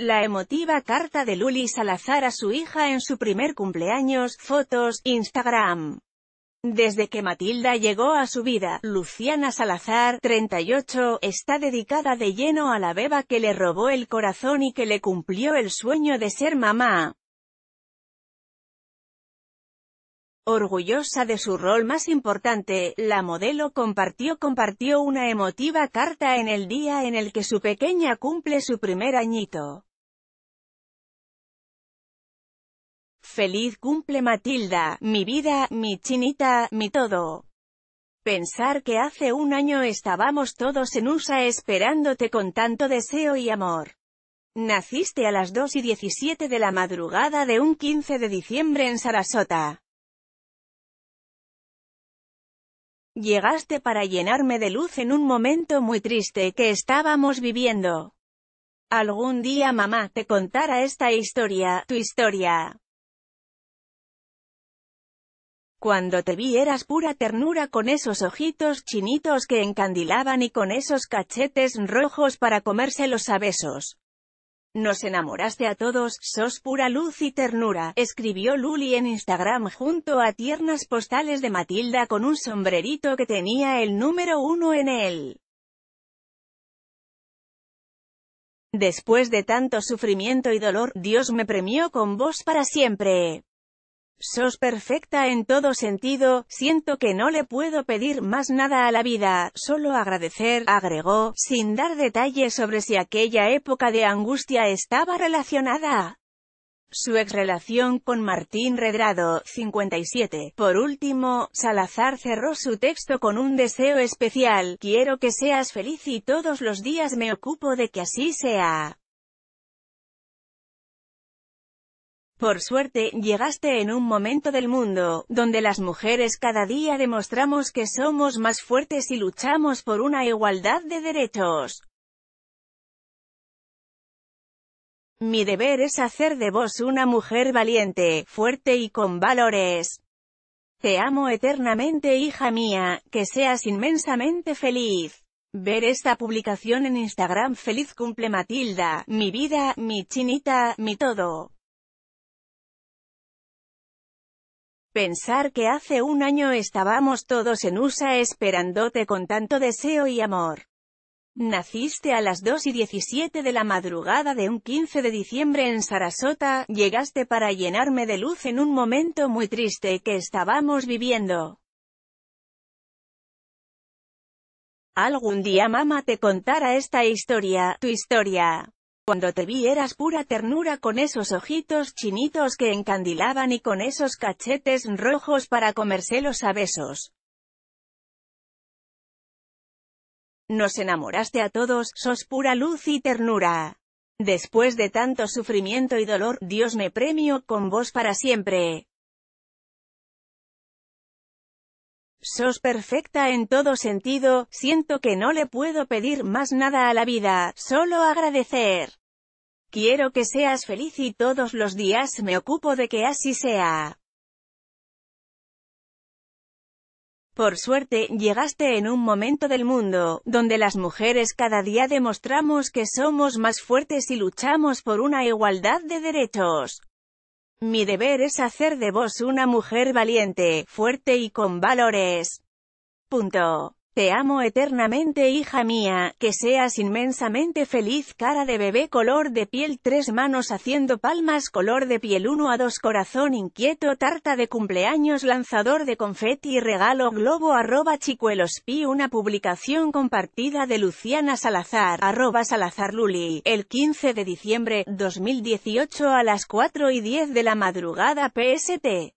La emotiva carta de Luli Salazar a su hija en su primer cumpleaños, fotos, Instagram. Desde que Matilda llegó a su vida, Luciana Salazar, 38, está dedicada de lleno a la beba que le robó el corazón y que le cumplió el sueño de ser mamá. Orgullosa de su rol más importante, la modelo compartió compartió una emotiva carta en el día en el que su pequeña cumple su primer añito. Feliz cumple Matilda, mi vida, mi chinita, mi todo. Pensar que hace un año estábamos todos en USA esperándote con tanto deseo y amor. Naciste a las 2 y 17 de la madrugada de un 15 de diciembre en Sarasota. Llegaste para llenarme de luz en un momento muy triste que estábamos viviendo. Algún día mamá te contará esta historia, tu historia. Cuando te vi eras pura ternura con esos ojitos chinitos que encandilaban y con esos cachetes rojos para comérselos a besos. Nos enamoraste a todos, sos pura luz y ternura, escribió Luli en Instagram junto a tiernas postales de Matilda con un sombrerito que tenía el número uno en él. Después de tanto sufrimiento y dolor, Dios me premió con vos para siempre. Sos perfecta en todo sentido, siento que no le puedo pedir más nada a la vida, solo agradecer, agregó, sin dar detalles sobre si aquella época de angustia estaba relacionada su exrelación con Martín Redrado, 57. Por último, Salazar cerró su texto con un deseo especial, quiero que seas feliz y todos los días me ocupo de que así sea. Por suerte, llegaste en un momento del mundo, donde las mujeres cada día demostramos que somos más fuertes y luchamos por una igualdad de derechos. Mi deber es hacer de vos una mujer valiente, fuerte y con valores. Te amo eternamente hija mía, que seas inmensamente feliz. Ver esta publicación en Instagram Feliz cumple Matilda, mi vida, mi chinita, mi todo. Pensar que hace un año estábamos todos en USA esperándote con tanto deseo y amor. Naciste a las 2 y 17 de la madrugada de un 15 de diciembre en Sarasota, llegaste para llenarme de luz en un momento muy triste que estábamos viviendo. Algún día mamá te contará esta historia, tu historia. Cuando te vi eras pura ternura con esos ojitos chinitos que encandilaban y con esos cachetes rojos para comérselos a besos. Nos enamoraste a todos, sos pura luz y ternura. Después de tanto sufrimiento y dolor, Dios me premio con vos para siempre. Sos perfecta en todo sentido, siento que no le puedo pedir más nada a la vida, solo agradecer. Quiero que seas feliz y todos los días me ocupo de que así sea. Por suerte, llegaste en un momento del mundo, donde las mujeres cada día demostramos que somos más fuertes y luchamos por una igualdad de derechos. Mi deber es hacer de vos una mujer valiente, fuerte y con valores. Punto. Te amo eternamente hija mía, que seas inmensamente feliz cara de bebé color de piel tres manos haciendo palmas color de piel uno a dos corazón inquieto tarta de cumpleaños lanzador de confeti regalo globo arroba pi una publicación compartida de Luciana Salazar arroba Salazar Luli, el 15 de diciembre 2018 a las 4 y 10 de la madrugada PST.